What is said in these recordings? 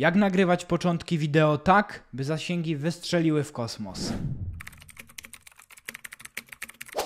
Jak nagrywać początki wideo tak, by zasięgi wystrzeliły w kosmos?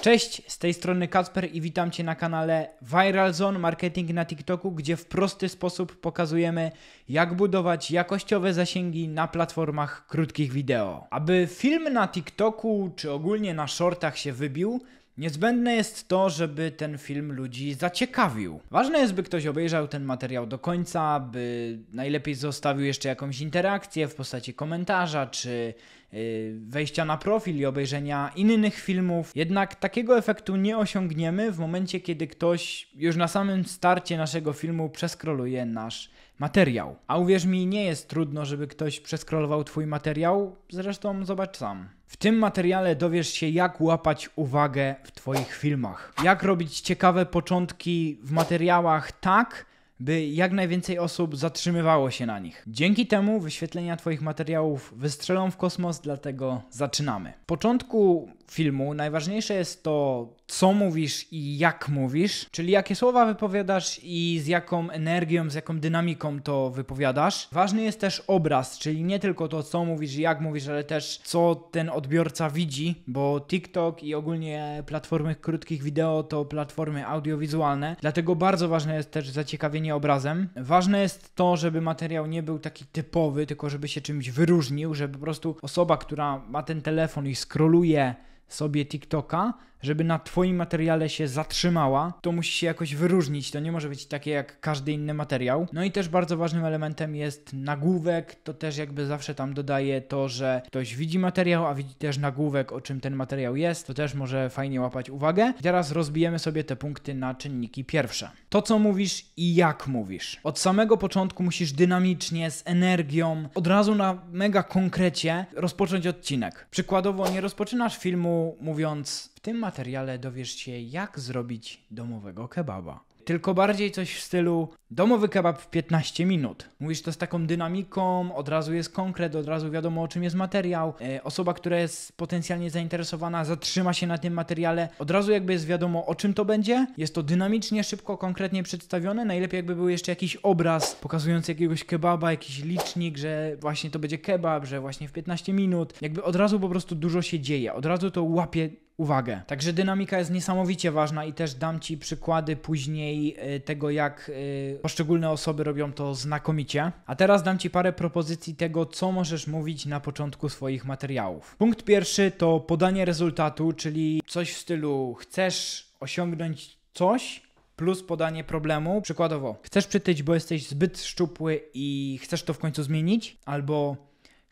Cześć, z tej strony Kacper i witam Cię na kanale Viral Zone Marketing na TikToku, gdzie w prosty sposób pokazujemy, jak budować jakościowe zasięgi na platformach krótkich wideo. Aby film na TikToku czy ogólnie na shortach się wybił, Niezbędne jest to, żeby ten film ludzi zaciekawił. Ważne jest, by ktoś obejrzał ten materiał do końca, by najlepiej zostawił jeszcze jakąś interakcję w postaci komentarza czy y, wejścia na profil i obejrzenia innych filmów. Jednak takiego efektu nie osiągniemy w momencie, kiedy ktoś już na samym starcie naszego filmu przeskroluje nasz materiał. A uwierz mi, nie jest trudno, żeby ktoś przeskrolował Twój materiał, zresztą zobacz sam. W tym materiale dowiesz się, jak łapać uwagę w Twoich filmach. Jak robić ciekawe początki w materiałach tak, by jak najwięcej osób zatrzymywało się na nich. Dzięki temu wyświetlenia Twoich materiałów wystrzelą w kosmos, dlatego zaczynamy. W początku filmu najważniejsze jest to, co mówisz i jak mówisz, czyli jakie słowa wypowiadasz i z jaką energią, z jaką dynamiką to wypowiadasz. Ważny jest też obraz, czyli nie tylko to, co mówisz i jak mówisz, ale też co ten odbiorca widzi, bo TikTok i ogólnie platformy krótkich wideo to platformy audiowizualne, dlatego bardzo ważne jest też zaciekawienie obrazem. Ważne jest to, żeby materiał nie był taki typowy, tylko żeby się czymś wyróżnił, żeby po prostu osoba, która ma ten telefon i skroluje sobie TikToka, żeby na Twoim materiale się zatrzymała, to musi się jakoś wyróżnić. To nie może być takie jak każdy inny materiał. No i też bardzo ważnym elementem jest nagłówek. To też jakby zawsze tam dodaje to, że ktoś widzi materiał, a widzi też nagłówek, o czym ten materiał jest. To też może fajnie łapać uwagę. I teraz rozbijemy sobie te punkty na czynniki pierwsze. To, co mówisz i jak mówisz. Od samego początku musisz dynamicznie, z energią, od razu na mega konkrecie rozpocząć odcinek. Przykładowo nie rozpoczynasz filmu mówiąc tym materiale dowiesz się, jak zrobić domowego kebaba. Tylko bardziej coś w stylu domowy kebab w 15 minut. Mówisz to z taką dynamiką, od razu jest konkret, od razu wiadomo o czym jest materiał. E, osoba, która jest potencjalnie zainteresowana, zatrzyma się na tym materiale, od razu jakby jest wiadomo o czym to będzie. Jest to dynamicznie, szybko, konkretnie przedstawione. Najlepiej jakby był jeszcze jakiś obraz pokazujący jakiegoś kebaba, jakiś licznik, że właśnie to będzie kebab, że właśnie w 15 minut. Jakby od razu po prostu dużo się dzieje, od razu to łapie uwagę. Także dynamika jest niesamowicie ważna i też dam Ci przykłady później e, tego, jak e, poszczególne osoby robią to znakomicie. A teraz dam Ci parę propozycji tego, co możesz mówić na początku swoich materiałów. Punkt pierwszy to podanie rezultatu, czyli coś w stylu chcesz osiągnąć coś, plus podanie problemu. Przykładowo, chcesz przytyć, bo jesteś zbyt szczupły i chcesz to w końcu zmienić, albo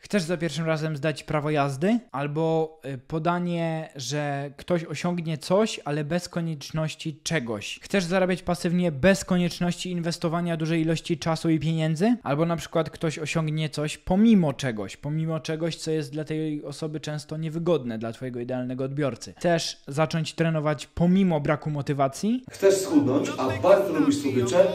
Chcesz za pierwszym razem zdać prawo jazdy? Albo y, podanie, że ktoś osiągnie coś, ale bez konieczności czegoś. Chcesz zarabiać pasywnie bez konieczności inwestowania dużej ilości czasu i pieniędzy? Albo na przykład ktoś osiągnie coś pomimo czegoś, pomimo czegoś, co jest dla tej osoby często niewygodne dla twojego idealnego odbiorcy. Chcesz zacząć trenować pomimo braku motywacji? Chcesz schudnąć, a bardzo lubisz słodycze?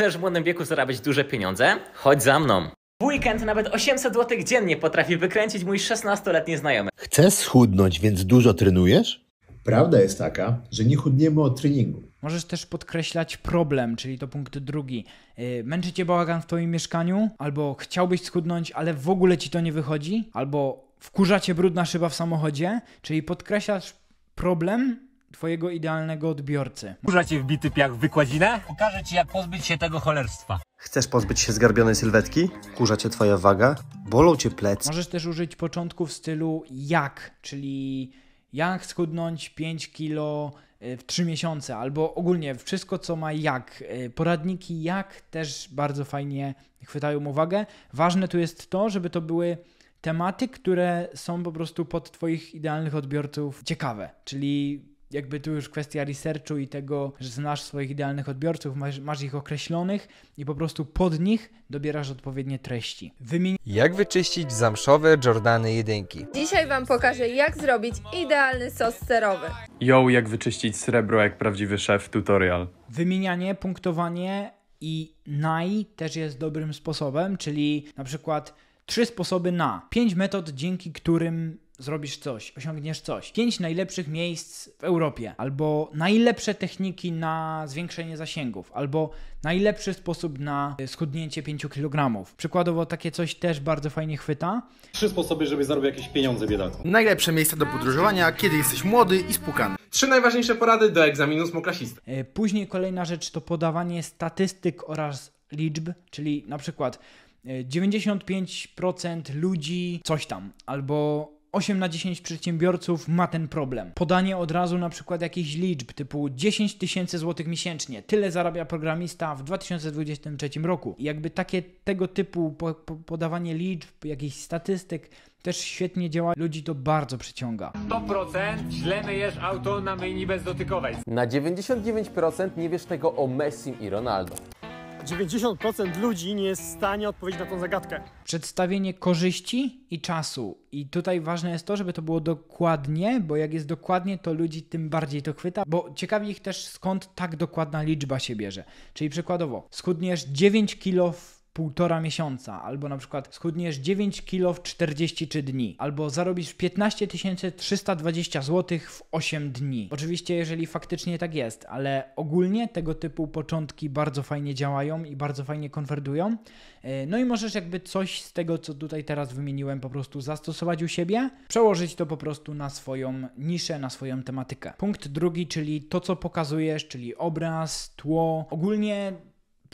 Chcesz w młodym wieku zarabiać duże pieniądze? Chodź za mną! weekend nawet 800 zł dziennie potrafi wykręcić mój 16-letni znajomy. Chcesz schudnąć, więc dużo trenujesz? Prawda jest taka, że nie chudniemy od treningu. Możesz też podkreślać problem, czyli to punkt drugi. Y, męczy cię bałagan w twoim mieszkaniu, albo chciałbyś schudnąć, ale w ogóle ci to nie wychodzi, albo wkurza cię brudna szyba w samochodzie, czyli podkreślasz problem twojego idealnego odbiorcy. Kurza cię wbity piach w wykładzinę? Pokażę ci jak pozbyć się tego cholerstwa. Chcesz pozbyć się zgarbionej sylwetki? Kurza cię twoja waga? Bolą cię plec? Możesz też użyć początku w stylu jak, czyli jak schudnąć 5 kilo e, w 3 miesiące, albo ogólnie wszystko, co ma jak. E, poradniki jak też bardzo fajnie chwytają uwagę. Ważne tu jest to, żeby to były tematy, które są po prostu pod Twoich idealnych odbiorców ciekawe, czyli jakby tu już kwestia researchu i tego, że znasz swoich idealnych odbiorców, masz, masz ich określonych i po prostu pod nich dobierasz odpowiednie treści. Wymieni... Jak wyczyścić zamszowe Jordany jedynki? Dzisiaj Wam pokażę, jak zrobić idealny sos serowy. Yo, jak wyczyścić srebro jak prawdziwy szef, tutorial. Wymienianie, punktowanie i naj też jest dobrym sposobem, czyli na przykład trzy sposoby na, pięć metod, dzięki którym zrobisz coś, osiągniesz coś. Pięć najlepszych miejsc w Europie, albo najlepsze techniki na zwiększenie zasięgów, albo najlepszy sposób na schudnięcie 5 kg. Przykładowo takie coś też bardzo fajnie chwyta. Trzy sposoby, żeby zarobić jakieś pieniądze biedaku. Najlepsze miejsca do podróżowania, kiedy jesteś młody i spukany. Trzy najważniejsze porady do egzaminu smoklasisty. E, później kolejna rzecz to podawanie statystyk oraz liczb, czyli na przykład 95% e, ludzi coś tam, albo 8 na 10 przedsiębiorców ma ten problem. Podanie od razu na przykład jakichś liczb typu 10 tysięcy złotych miesięcznie, tyle zarabia programista w 2023 roku. I jakby takie tego typu po, po, podawanie liczb, jakichś statystyk też świetnie działa, ludzi to bardzo przyciąga. 100% źle myjesz auto na bez dotykowej. Na 99% nie wiesz tego o Messim i Ronaldo. 90% ludzi nie jest w stanie odpowiedzieć na tą zagadkę. Przedstawienie korzyści i czasu. I tutaj ważne jest to, żeby to było dokładnie, bo jak jest dokładnie, to ludzi tym bardziej to chwyta, bo ciekawi ich też skąd tak dokładna liczba się bierze. Czyli przykładowo, schudniesz 9 kg półtora miesiąca, albo na przykład schudniesz 9 kg w 43 dni, albo zarobisz 15 320 zł w 8 dni. Oczywiście, jeżeli faktycznie tak jest, ale ogólnie tego typu początki bardzo fajnie działają i bardzo fajnie konwertują. E, no i możesz jakby coś z tego, co tutaj teraz wymieniłem, po prostu zastosować u siebie, przełożyć to po prostu na swoją niszę, na swoją tematykę. Punkt drugi, czyli to, co pokazujesz, czyli obraz, tło, ogólnie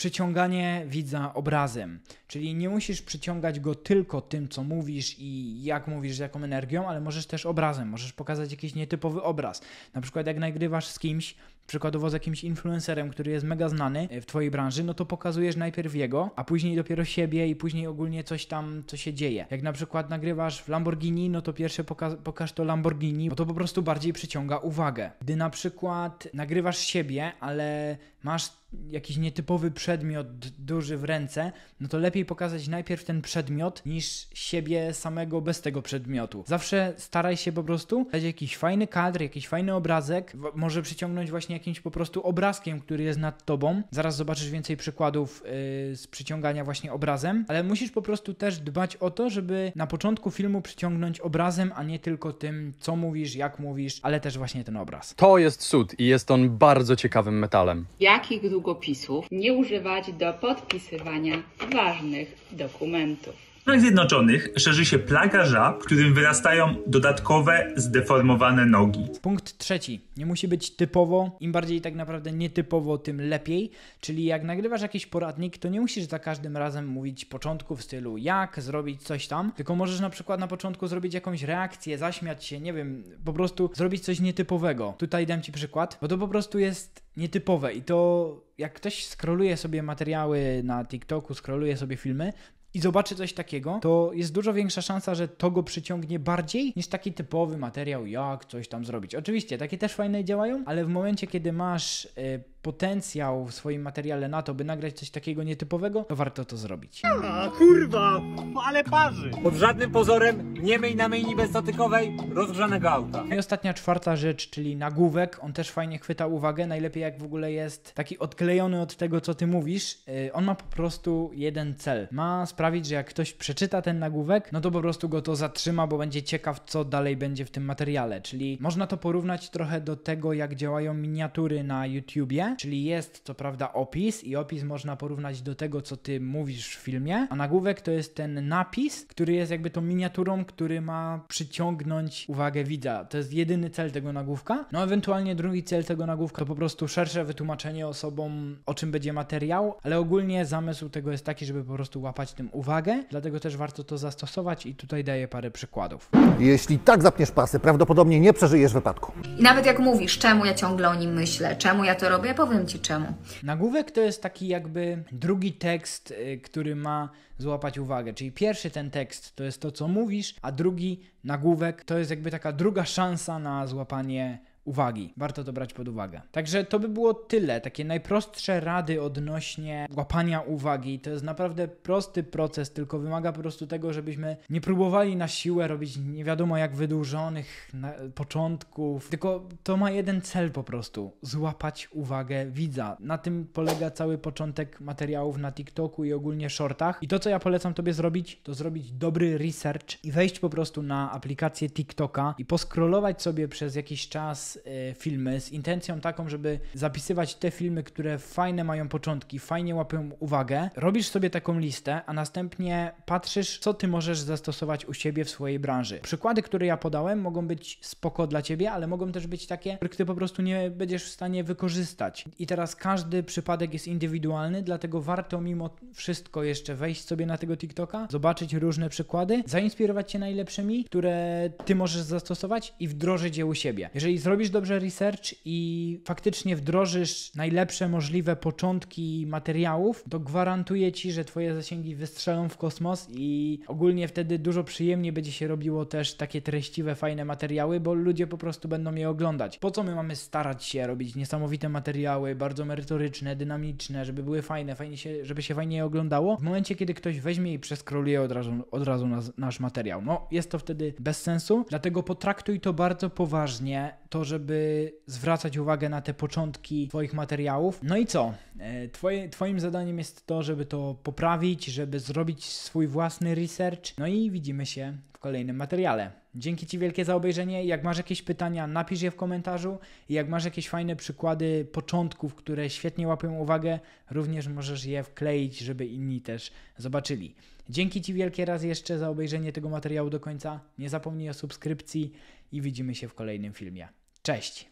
Przyciąganie widza obrazem, czyli nie musisz przyciągać go tylko tym, co mówisz i jak mówisz, z jaką energią, ale możesz też obrazem, możesz pokazać jakiś nietypowy obraz. Na przykład, jak nagrywasz z kimś, przykładowo z jakimś influencerem, który jest mega znany e, w twojej branży, no to pokazujesz najpierw jego, a później dopiero siebie i później ogólnie coś tam, co się dzieje. Jak na przykład nagrywasz w Lamborghini, no to pierwsze poka pokaż to Lamborghini, bo to po prostu bardziej przyciąga uwagę. Gdy na przykład nagrywasz siebie, ale masz jakiś nietypowy przedmiot duży w ręce, no to lepiej pokazać najpierw ten przedmiot niż siebie samego bez tego przedmiotu. Zawsze staraj się po prostu dać jakiś fajny kadr, jakiś fajny obrazek, może przyciągnąć właśnie jakimś po prostu obrazkiem, który jest nad tobą. Zaraz zobaczysz więcej przykładów yy, z przyciągania właśnie obrazem, ale musisz po prostu też dbać o to, żeby na początku filmu przyciągnąć obrazem, a nie tylko tym, co mówisz, jak mówisz, ale też właśnie ten obraz. To jest cud i jest on bardzo ciekawym metalem. Jakich długopisów nie używać do podpisywania ważnych dokumentów? W Stanach Zjednoczonych szerzy się plaga żab, którym wyrastają dodatkowe, zdeformowane nogi. Punkt trzeci. Nie musi być typowo, im bardziej tak naprawdę nietypowo, tym lepiej. Czyli jak nagrywasz jakiś poradnik, to nie musisz za każdym razem mówić początku w stylu jak zrobić coś tam, tylko możesz na przykład na początku zrobić jakąś reakcję, zaśmiać się, nie wiem, po prostu zrobić coś nietypowego. Tutaj dam Ci przykład, bo to po prostu jest nietypowe i to jak ktoś skroluje sobie materiały na TikToku, skroluje sobie filmy, i zobaczy coś takiego, to jest dużo większa szansa, że to go przyciągnie bardziej niż taki typowy materiał, jak coś tam zrobić. Oczywiście, takie też fajne działają, ale w momencie, kiedy masz y, potencjał w swoim materiale na to, by nagrać coś takiego nietypowego, to warto to zrobić. A, kurwa, ale parzy! Pod żadnym pozorem nie myj na myjni bezdotykowej rozgrzanego auta. No I ostatnia, czwarta rzecz, czyli nagłówek. On też fajnie chwyta uwagę, najlepiej jak w ogóle jest taki odklejony od tego, co ty mówisz. Yy, on ma po prostu jeden cel. Ma sprawić, że jak ktoś przeczyta ten nagłówek, no to po prostu go to zatrzyma, bo będzie ciekaw, co dalej będzie w tym materiale. Czyli można to porównać trochę do tego, jak działają miniatury na YouTubie, czyli jest co prawda opis i opis można porównać do tego, co ty mówisz w filmie, a nagłówek to jest ten napis, który jest jakby tą miniaturą, który ma przyciągnąć uwagę widza. To jest jedyny cel tego nagłówka. No ewentualnie drugi cel tego nagłówka to po prostu szersze wytłumaczenie osobom, o czym będzie materiał, ale ogólnie zamysł tego jest taki, żeby po prostu łapać tym uwagę, dlatego też warto to zastosować i tutaj daję parę przykładów. Jeśli tak zapniesz pasy, prawdopodobnie nie przeżyjesz wypadku. I nawet jak mówisz, czemu ja ciągle o nim myślę, czemu ja to robię, powiem Ci czemu. Nagłówek to jest taki jakby drugi tekst, y, który ma złapać uwagę. Czyli pierwszy ten tekst to jest to, co mówisz, a drugi nagłówek to jest jakby taka druga szansa na złapanie uwagi. Warto to brać pod uwagę. Także to by było tyle. Takie najprostsze rady odnośnie łapania uwagi. To jest naprawdę prosty proces, tylko wymaga po prostu tego, żebyśmy nie próbowali na siłę robić nie wiadomo jak wydłużonych początków, tylko to ma jeden cel po prostu. Złapać uwagę widza. Na tym polega cały początek materiałów na TikToku i ogólnie shortach. I to, co ja polecam Tobie zrobić, to zrobić dobry research i wejść po prostu na aplikację TikToka i poskrolować sobie przez jakiś czas Y, filmy z intencją taką, żeby zapisywać te filmy, które fajne mają początki, fajnie łapią uwagę. Robisz sobie taką listę, a następnie patrzysz, co ty możesz zastosować u siebie w swojej branży. Przykłady, które ja podałem, mogą być spoko dla ciebie, ale mogą też być takie, których ty po prostu nie będziesz w stanie wykorzystać. I teraz każdy przypadek jest indywidualny, dlatego warto mimo wszystko jeszcze wejść sobie na tego TikToka, zobaczyć różne przykłady, zainspirować się najlepszymi, które ty możesz zastosować i wdrożyć je u siebie. Jeżeli zrobisz zrobisz dobrze research i faktycznie wdrożysz najlepsze możliwe początki materiałów, to gwarantuję ci, że twoje zasięgi wystrzelą w kosmos i ogólnie wtedy dużo przyjemniej będzie się robiło też takie treściwe, fajne materiały, bo ludzie po prostu będą je oglądać. Po co my mamy starać się robić niesamowite materiały, bardzo merytoryczne, dynamiczne, żeby były fajne, fajnie się, żeby się fajnie je oglądało? W momencie, kiedy ktoś weźmie i przeskroluje od razu, od razu nas, nasz materiał, no jest to wtedy bez sensu, dlatego potraktuj to bardzo poważnie, to, żeby zwracać uwagę na te początki Twoich materiałów. No i co? E, twoje, twoim zadaniem jest to, żeby to poprawić, żeby zrobić swój własny research. No i widzimy się w kolejnym materiale. Dzięki Ci wielkie za obejrzenie. Jak masz jakieś pytania, napisz je w komentarzu. I jak masz jakieś fajne przykłady początków, które świetnie łapią uwagę, również możesz je wkleić, żeby inni też zobaczyli. Dzięki Ci wielkie raz jeszcze za obejrzenie tego materiału do końca. Nie zapomnij o subskrypcji i widzimy się w kolejnym filmie. Cześć!